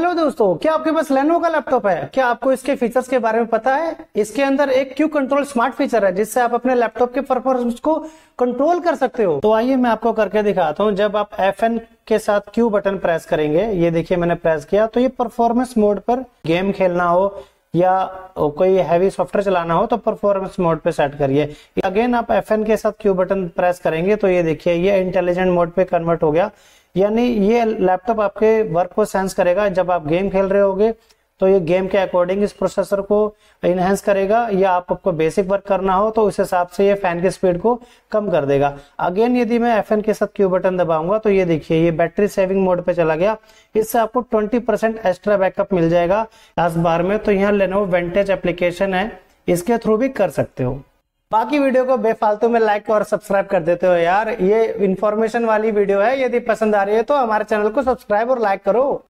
hello दोस्तों क्या आपके पास लेनो का लैपटॉप है क्या आपको इसके फीचर्स के बारे में पता है इसके अंदर एक क्यू कंट्रोल स्मार्ट फीचर है जिससे आप अपने लैपटॉप के परफॉर्मेंस को कंट्रोल कर सकते हो तो आइए मैं आपको करके दिखाता हूँ जब आप एफ के साथ क्यू बटन प्रेस करेंगे ये देखिए मैंने प्रेस किया तो ये परफॉर्मेंस मोड पर गेम खेलना हो या कोई हैवी सॉफ्टवेयर चलाना हो तो परफॉर्मेंस मोड पे सेट करिए अगेन आप एफ के साथ क्यू बटन प्रेस करेंगे तो ये देखिए ये इंटेलिजेंट मोड पे कन्वर्ट हो गया यानी ये लैपटॉप आपके वर्क को सेंस करेगा जब आप गेम खेल रहे होगे तो ये गेम के अकॉर्डिंग इस प्रोसेसर को इनहेंस करेगा या आप आपको बेसिक वर्क करना हो तो उस हिसाब से ये फैन की स्पीड को कम कर देगा अगेन यदि मैं एफ के साथ क्यू बटन दबाऊंगा तो ये देखिए ये बैटरी सेविंग मोड पे चला गया इससे आपको ट्वेंटी एक्स्ट्रा बैकअप मिल जाएगा लास्ट बार में तो यहाँ लेनो वेंटेज एप्लीकेशन है इसके थ्रू भी कर सकते हो बाकी वीडियो को बेफालतू में लाइक और सब्सक्राइब कर देते हो यार ये इन्फॉर्मेशन वाली वीडियो है यदि पसंद आ रही है तो हमारे चैनल को सब्सक्राइब और लाइक करो